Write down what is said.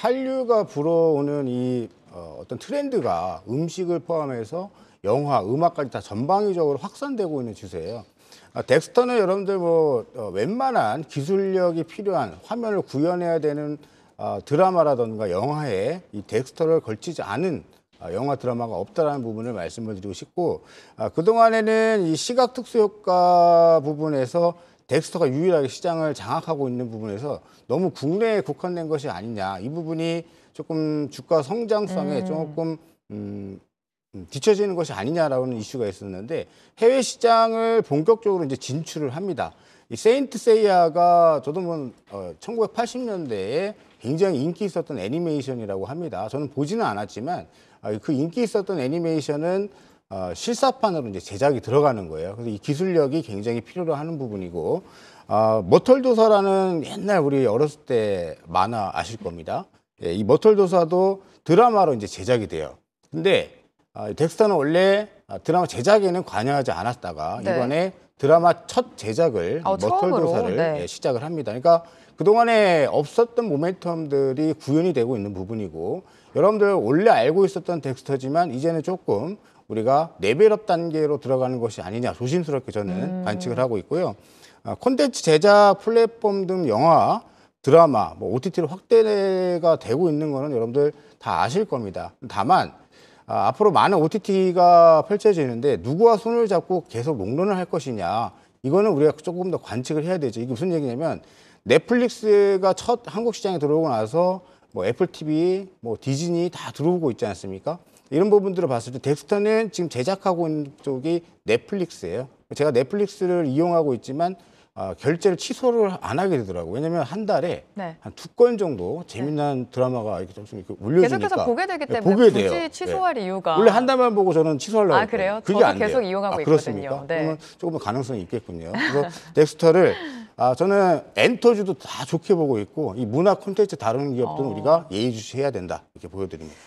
한류가 불어오는 이 어, 떤 트렌드가 음식을 포함해서 영화, 음악까지 다 전방위적으로 확산되고 있는 추세예요. 아, 덱스터는 여러분들 뭐 어, 웬만한 기술력이 필요한 화면을 구현해야 되는 어, 드라마라던가 영화에 이 덱스터를 걸치지 않은 아, 영화 드라마가 없다라는 부분을 말씀을 드리고 싶고 아, 그동안에는 이 시각 특수 효과 부분에서 덱스터가 유일하게 시장을 장악하고 있는 부분에서 너무 국내에 국한된 것이 아니냐 이 부분이 조금 주가 성장성에 음. 조금 음, 음 뒤처지는 것이 아니냐라는 이슈가 있었는데 해외 시장을 본격적으로 이제 진출을 합니다. 이 세인트 세이아가 저도 뭐 어, 1980년대에 굉장히 인기 있었던 애니메이션이라고 합니다. 저는 보지는 않았지만 아, 그 인기 있었던 애니메이션은 어, 실사판으로 이제 제작이 들어가는 거예요. 그래서 이 기술력이 굉장히 필요로 하는 부분이고 어, 머털도사라는 옛날 우리 어렸을 때 만화 아실 겁니다. 예, 이 머털도사도 드라마로 이제 제작이 돼요. 근데 어, 덱스터는 원래 어, 드라마 제작에는 관여하지 않았다가 네. 이번에 드라마 첫 제작을 어, 머털도사를 예, 네. 예, 시작을 합니다. 그러니까 그동안에 없었던 모멘텀들이 구현이 되고 있는 부분이고 여러분들 원래 알고 있었던 덱스터지만 이제는 조금 우리가 레벨업 단계로 들어가는 것이 아니냐 조심스럽게 저는 음. 관측을 하고 있고요. 아, 콘텐츠 제작 플랫폼 등 영화, 드라마, 뭐 OTT로 확대가 되고 있는 거는 여러분들 다 아실 겁니다. 다만 아, 앞으로 많은 OTT가 펼쳐지는데 누구와 손을 잡고 계속 롱런을 할 것이냐 이거는 우리가 조금 더 관측을 해야 되죠. 이게 무슨 얘기냐면 넷플릭스가 첫 한국 시장에 들어오고 나서 뭐 애플 TV, 뭐 디즈니 다 들어오고 있지 않습니까? 이런 부분들을 봤을 때 덱스터는 지금 제작하고 있는 쪽이 넷플릭스예요. 제가 넷플릭스를 이용하고 있지만 어, 결제를 취소를 안 하게 되더라고요. 왜냐면 한 달에 네. 한두 건 정도 네. 재미난 네. 드라마가 이렇게 조 이렇게 올려주니까 계속해서 보게 되기 네, 때문에 보게 굳이 돼요. 취소할 네. 이유가 원래 한 달만 보고 저는 취소하려고 아 그래요? 그게 저도 계속 돼요. 이용하고 아, 있거든요. 네. 그러면 조금 가능성이 있겠군요. 그래서 넥스터를 아, 저는 엔터주도 다 좋게 보고 있고 이 문화 콘텐츠 다루는 기업들은 어. 우리가 예의주시해야 된다 이렇게 보여드립니다.